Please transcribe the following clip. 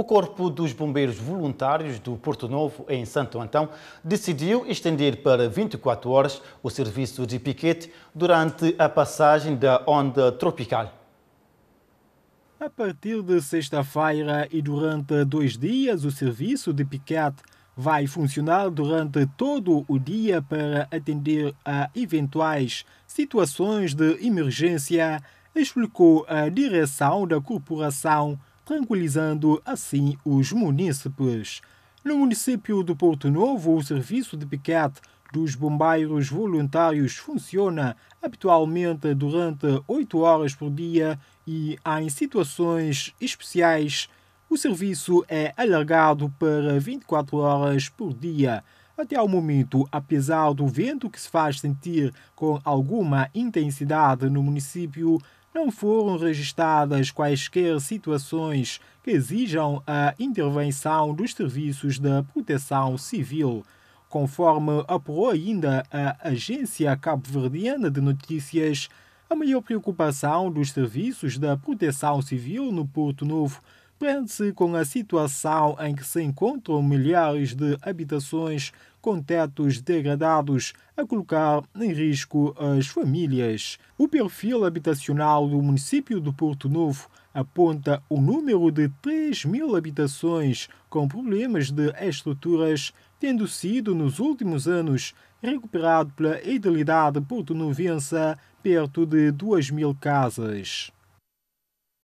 O Corpo dos Bombeiros Voluntários do Porto Novo, em Santo Antão, decidiu estender para 24 horas o serviço de piquete durante a passagem da onda tropical. A partir de sexta-feira e durante dois dias, o serviço de piquete vai funcionar durante todo o dia para atender a eventuais situações de emergência, explicou a direção da corporação tranquilizando assim os munícipes. No município do Porto Novo, o serviço de piquete dos bombeiros voluntários funciona habitualmente durante 8 horas por dia e, em situações especiais, o serviço é alargado para 24 horas por dia. Até ao momento, apesar do vento que se faz sentir com alguma intensidade no município, não foram registadas quaisquer situações que exijam a intervenção dos serviços de proteção civil, conforme apurou ainda a Agência Cabo-Verdiana de Notícias. A maior preocupação dos serviços da proteção civil no Porto Novo prende-se com a situação em que se encontram milhares de habitações com tetos degradados, a colocar em risco as famílias. O perfil habitacional do município de Porto Novo aponta o número de 3 mil habitações com problemas de estruturas, tendo sido, nos últimos anos, recuperado pela porto portunovense perto de 2 mil casas.